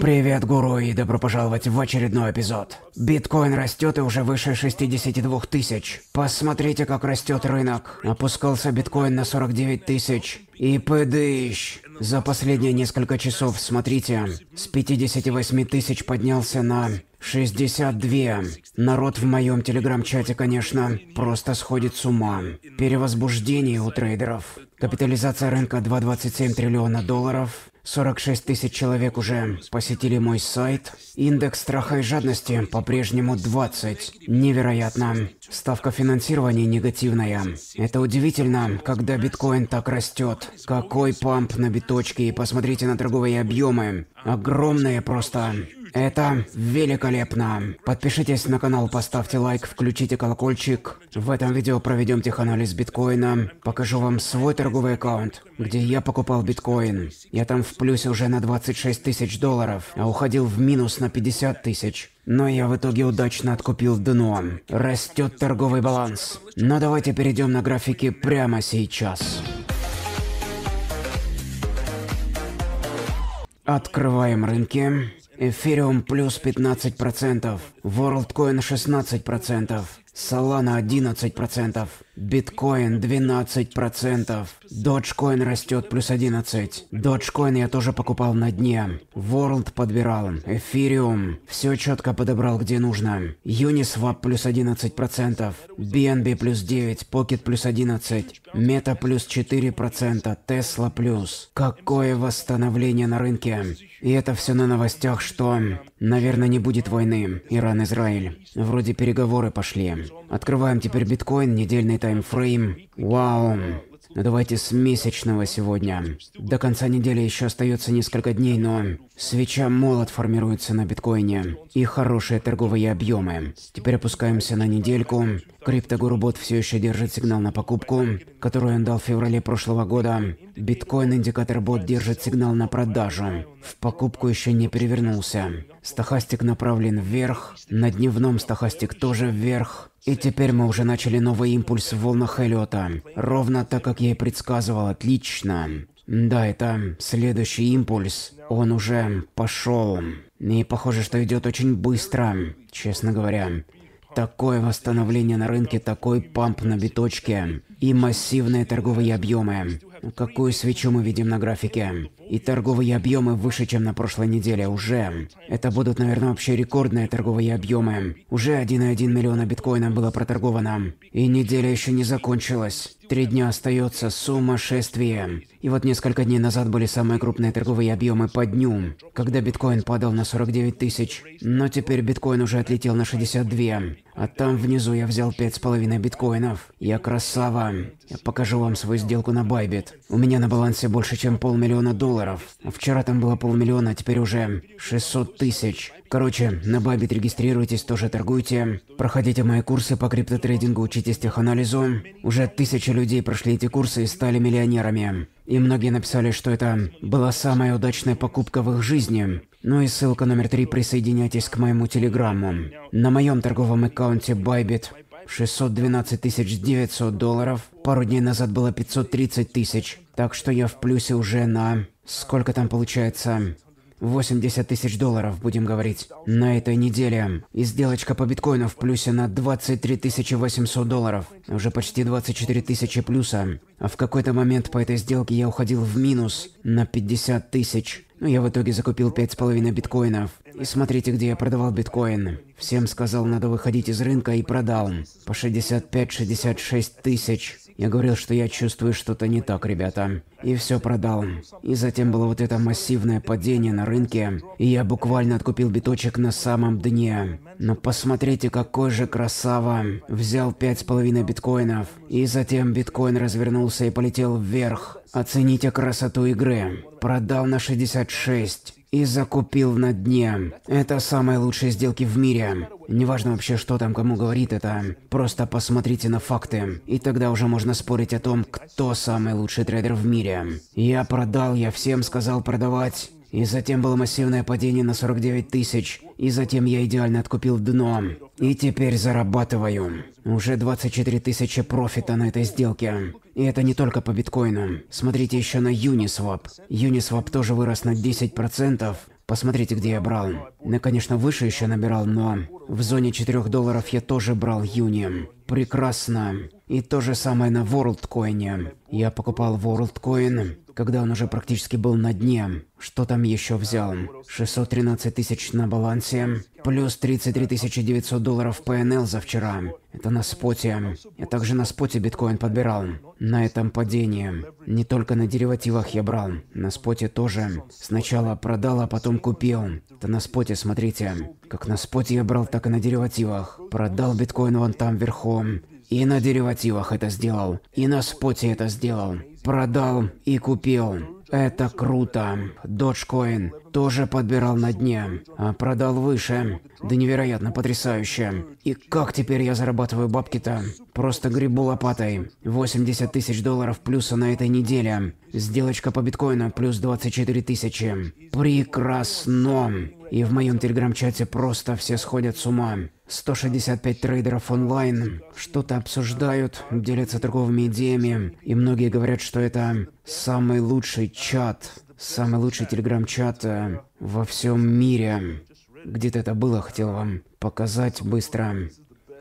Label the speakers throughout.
Speaker 1: Привет, гуру, и добро пожаловать в очередной эпизод. Биткоин растет и уже выше 62 тысяч. Посмотрите, как растет рынок. Опускался биткоин на 49 тысяч. И пыдыщ. За последние несколько часов, смотрите, с 58 тысяч поднялся на 62. Народ в моем телеграм-чате, конечно, просто сходит с ума. Перевозбуждение у трейдеров. Капитализация рынка 2,27 триллиона долларов. 46 тысяч человек уже посетили мой сайт. Индекс страха и жадности по-прежнему 20. Невероятно. Ставка финансирования негативная. Это удивительно, когда биткоин так растет. Какой памп на биточке, и посмотрите на торговые объемы. Огромные просто. Это великолепно. Подпишитесь на канал, поставьте лайк, включите колокольчик. В этом видео проведем теханализ биткоина. Покажу вам свой торговый аккаунт, где я покупал биткоин. Я там в плюсе уже на 26 тысяч долларов, а уходил в минус на 50 тысяч. Но я в итоге удачно откупил дно. Растет торговый баланс. Но давайте перейдем на графики прямо сейчас. Открываем рынки. Эфириум плюс 15%, WorldCoin 16%, Solana 11%. Биткоин 12%. Доджкоин растет плюс 11. Доджкоин я тоже покупал на дне. Ворлд подбирал. Эфириум. Все четко подобрал где нужно. Uniswap плюс 11%. BNB плюс 9. Pocket плюс 11. Мета плюс 4%. Tesla плюс. Какое восстановление на рынке. И это все на новостях, что... Наверное, не будет войны. Иран-Израиль. Вроде переговоры пошли. Открываем теперь биткоин, недельный таймфрейм. Вау. Ну давайте с месячного сегодня. До конца недели еще остается несколько дней, но свеча молот формируется на биткоине и хорошие торговые объемы. Теперь опускаемся на недельку. Криптогурубот все еще держит сигнал на покупку, которую он дал в феврале прошлого года. Биткоин-индикатор-бот держит сигнал на продажу. В покупку еще не перевернулся. Стохастик направлен вверх. На дневном стохастик тоже вверх. И теперь мы уже начали новый импульс в волнах Эллиота. Ровно так, как я и предсказывал. Отлично. Да, это следующий импульс. Он уже пошел. И похоже, что идет очень быстро, честно говоря. Такое восстановление на рынке, такой памп на биточке и массивные торговые объемы. Какую свечу мы видим на графике? И торговые объемы выше, чем на прошлой неделе уже. Это будут, наверное, вообще рекордные торговые объемы. Уже 1,1 миллиона биткоина было проторговано. И неделя еще не закончилась. Три дня остается сумасшествие. И вот несколько дней назад были самые крупные торговые объемы по дню, когда биткоин падал на 49 тысяч. Но теперь биткоин уже отлетел на 62. А там внизу я взял пять с половиной биткоинов. Я красава. Я покажу вам свою сделку на Байбит. У меня на балансе больше, чем полмиллиона долларов. Вчера там было полмиллиона, а теперь уже 600 тысяч. Короче, на Байбит регистрируйтесь, тоже торгуйте. Проходите мои курсы по криптотрейдингу, учитесь теханализу. Уже тысячи людей людей прошли эти курсы и стали миллионерами. И многие написали, что это была самая удачная покупка в их жизни. Ну и ссылка номер три, присоединяйтесь к моему телеграмму. На моем торговом аккаунте Bybit 612 900 долларов, пару дней назад было 530 тысяч, так что я в плюсе уже на... Сколько там получается? 80 тысяч долларов, будем говорить, на этой неделе. И сделочка по биткоину в плюсе на 23 800 долларов. Уже почти 24 тысячи плюса. А в какой-то момент по этой сделке я уходил в минус на 50 тысяч. Но ну, я в итоге закупил 5,5 биткоинов. И смотрите, где я продавал биткоин. Всем сказал, надо выходить из рынка и продал. По 65-66 тысяч. Я говорил, что я чувствую что-то не так, ребята. И все продал. И затем было вот это массивное падение на рынке. И я буквально откупил биточек на самом дне. Но посмотрите, какой же красава. Взял пять с половиной биткоинов. И затем биткоин развернулся и полетел вверх. Оцените красоту игры. Продал на 66 и закупил на дне. Это самые лучшие сделки в мире. Неважно вообще, что там кому говорит это, просто посмотрите на факты, и тогда уже можно спорить о том, кто самый лучший трейдер в мире. Я продал, я всем сказал продавать. И затем было массивное падение на 49 тысяч. И затем я идеально откупил дно. И теперь зарабатываю. Уже 24 тысячи профита на этой сделке. И это не только по биткоину. Смотрите еще на Uniswap. Uniswap тоже вырос на 10%. Посмотрите, где я брал. Я, ну, конечно, выше еще набирал, но в зоне 4 долларов я тоже брал Юни. Прекрасно. И то же самое на WorldCoin. Я покупал WorldCoin, когда он уже практически был на дне. Что там еще взял? 613 тысяч на балансе, плюс 33 900 долларов PNL за вчера. Это на споте. Я также на споте биткоин подбирал. На этом падении. Не только на деривативах я брал. На споте тоже. Сначала продал, а потом купил. Это на споте, смотрите. Как на споте я брал, так и на деривативах. Продал биткоин вон там вверху. И на деривативах это сделал. И на споте это сделал. Продал и купил. Это круто. Доджкоин тоже подбирал на дне, а продал выше. Да невероятно потрясающе. И как теперь я зарабатываю бабки-то? Просто грибу лопатой. 80 тысяч долларов плюса на этой неделе. Сделочка по биткоину плюс 24 тысячи. Прекрасно. И в моем телеграм-чате просто все сходят с ума. 165 трейдеров онлайн что-то обсуждают, делятся торговыми идеями, и многие говорят, что это самый лучший чат, самый лучший телеграм-чат э, во всем мире. Где-то это было, хотел вам показать быстро.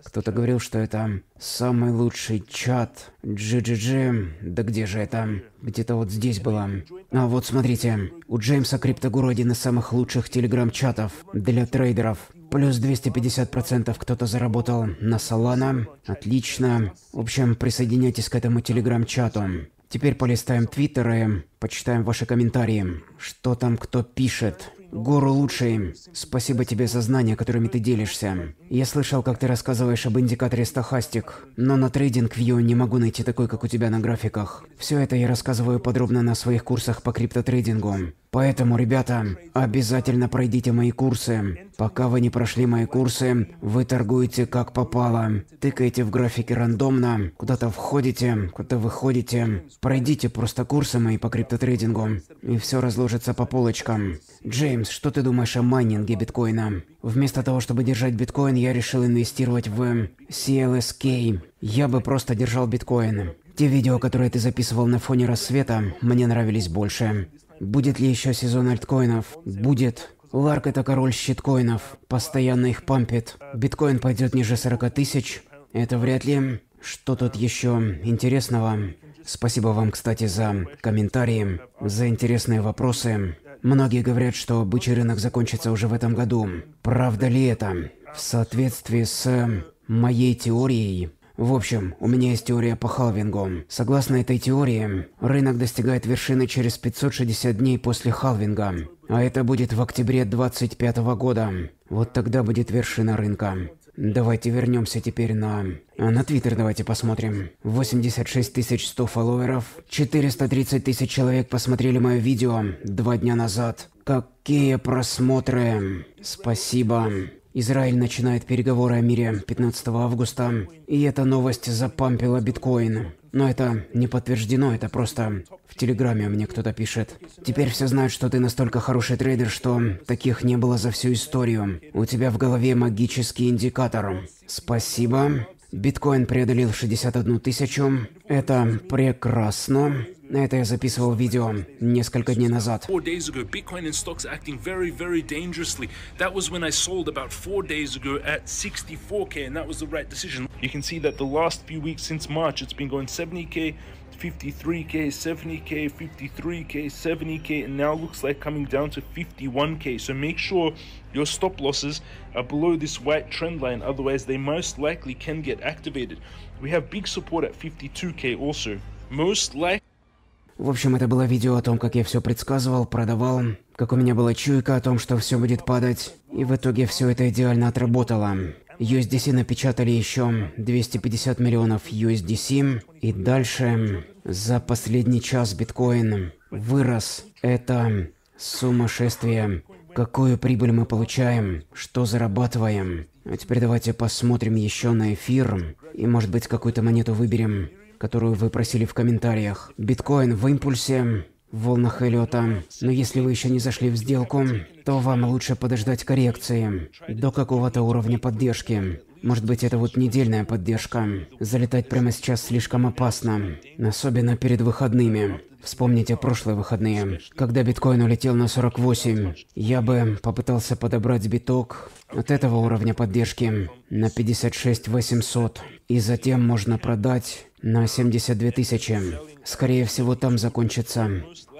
Speaker 1: Кто-то говорил, что это самый лучший чат. GGG. Да где же это? Где-то вот здесь было. А вот смотрите. У Джеймса Криптогуру один из самых лучших телеграм-чатов для трейдеров. Плюс 250% кто-то заработал на Солана. Отлично. В общем, присоединяйтесь к этому телеграм-чату. Теперь полистаем твиттеры, почитаем ваши комментарии. Что там кто пишет? Гуру лучший, спасибо тебе за знания, которыми ты делишься. Я слышал, как ты рассказываешь об индикаторе стохастик, но на трейдинг вью не могу найти такой, как у тебя на графиках. Все это я рассказываю подробно на своих курсах по криптотрейдингу. Поэтому, ребята, обязательно пройдите мои курсы. Пока вы не прошли мои курсы, вы торгуете как попало. Тыкаете в графике рандомно, куда-то входите, куда-то выходите. Пройдите просто курсы мои по криптотрейдингу, и все разложится по полочкам. Джеймс, что ты думаешь о майнинге биткоина? Вместо того, чтобы держать биткоин, я решил инвестировать в CLSK. Я бы просто держал биткоин. Те видео, которые ты записывал на фоне рассвета, мне нравились больше. Будет ли еще сезон альткоинов? Будет. Ларк это король щиткоинов, постоянно их пампит. Биткоин пойдет ниже 40 тысяч. Это вряд ли. Что тут еще интересного? Спасибо вам, кстати, за комментарии, за интересные вопросы. Многие говорят, что бычий рынок закончится уже в этом году. Правда ли это? В соответствии с моей теорией, в общем, у меня есть теория по халвингу. Согласно этой теории, рынок достигает вершины через 560 дней после халвинга. А это будет в октябре 25 года. Вот тогда будет вершина рынка. Давайте вернемся теперь на... А, на Твиттер давайте посмотрим. 86 100 фолловеров. 430 тысяч человек посмотрели мое видео два дня назад. Какие просмотры. Спасибо. Израиль начинает переговоры о мире 15 августа, и эта новость запампила биткоин. Но это не подтверждено, это просто в Телеграме мне кто-то пишет. Теперь все знают, что ты настолько хороший трейдер, что таких не было за всю историю. У тебя в голове магический индикатор. Спасибо. Биткоин преодолел 61 тысячу. Это прекрасно. На это я записывал видео несколько дней назад. You can see that the last few weeks since March, it's been going 70k 53k, 70k, 53k, 70k, and now looks like coming down to 51k. So make sure your stop losses are below this white trend line, otherwise, they most likely can get activated. We have big support at 52k also. Most likely. В общем, это было видео о том, как я все предсказывал, продавал, как у меня была чуйка о том, что все будет падать, и в итоге все это идеально отработало. USDC напечатали еще 250 миллионов USDC. И дальше за последний час биткоин вырос. Это сумасшествие. Какую прибыль мы получаем, что зарабатываем. А теперь давайте посмотрим еще на эфир. И может быть какую-то монету выберем, которую вы просили в комментариях. Биткоин в импульсе в волнах Эллиота. Но если вы еще не зашли в сделку, то вам лучше подождать коррекции до какого-то уровня поддержки. Может быть, это вот недельная поддержка. Залетать прямо сейчас слишком опасно, особенно перед выходными. Вспомните прошлые выходные, когда биткоин улетел на 48. Я бы попытался подобрать биток от этого уровня поддержки на 56 800. И затем можно продать на 72 тысячи. Скорее всего, там закончится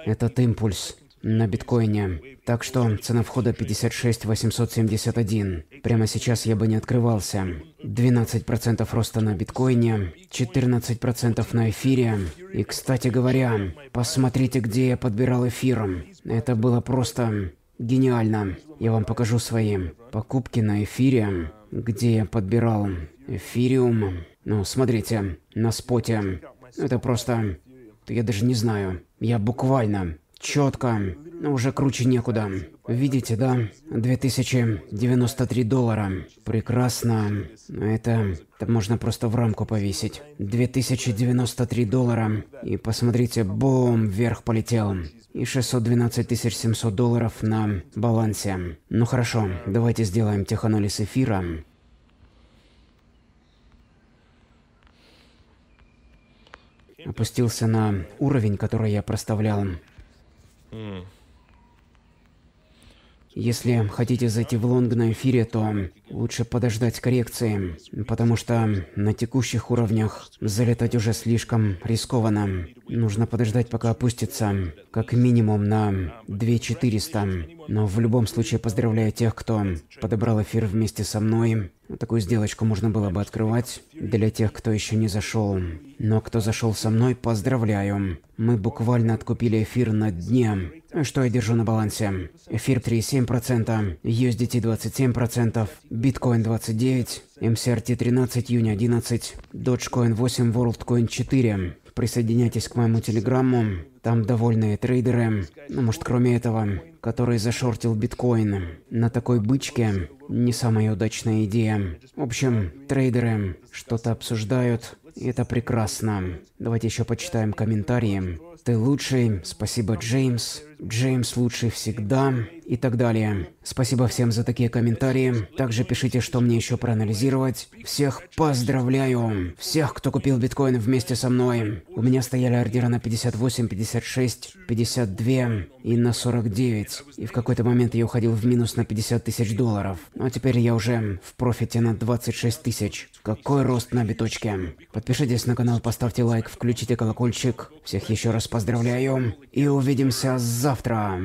Speaker 1: этот импульс на биткоине. Так что цена входа 56 871. Прямо сейчас я бы не открывался. 12% роста на биткоине, 14% на эфире. И, кстати говоря, посмотрите, где я подбирал эфир. Это было просто гениально. Я вам покажу свои покупки на эфире, где я подбирал эфириум. Ну, смотрите, на споте. Это просто... Я даже не знаю. Я буквально, четко, уже круче некуда. Видите, да? 2093 доллара. Прекрасно. Это... Это можно просто в рамку повесить. 2093 доллара. И посмотрите, бум, вверх полетел. И 612 700 долларов на балансе. Ну хорошо, давайте сделаем теханализ эфира. опустился на уровень, который я проставлял. Если хотите зайти в лонг на эфире, то лучше подождать коррекции, потому что на текущих уровнях залетать уже слишком рискованно. Нужно подождать, пока опустится, как минимум на 2400. Но в любом случае поздравляю тех, кто подобрал эфир вместе со мной. Такую сделочку можно было бы открывать для тех, кто еще не зашел. Но кто зашел со мной, поздравляю. Мы буквально откупили эфир на дне. Что я держу на балансе? Эфир 3,7%, USDT 27%, биткоин 29%, MCRT 13, июнь 11, Dogecoin 8, WorldCoin 4. Присоединяйтесь к моему телеграмму. Там довольные трейдеры, ну, может, кроме этого, который зашортил биткоин. На такой бычке не самая удачная идея. В общем, трейдеры что-то обсуждают, и это прекрасно. Давайте еще почитаем комментарии. Ты лучший, спасибо, Джеймс. Джеймс лучший всегда и так далее. Спасибо всем за такие комментарии. Также пишите, что мне еще проанализировать. Всех поздравляю. Всех, кто купил биткоин вместе со мной. У меня стояли ордера на 58, 56, 52 и на 49. И в какой-то момент я уходил в минус на 50 тысяч долларов. Но ну, а теперь я уже в профите на 26 тысяч. Какой рост на биточке. Подпишитесь на канал, поставьте лайк, включите колокольчик. Всех еще раз поздравляю. И увидимся завтра завтра.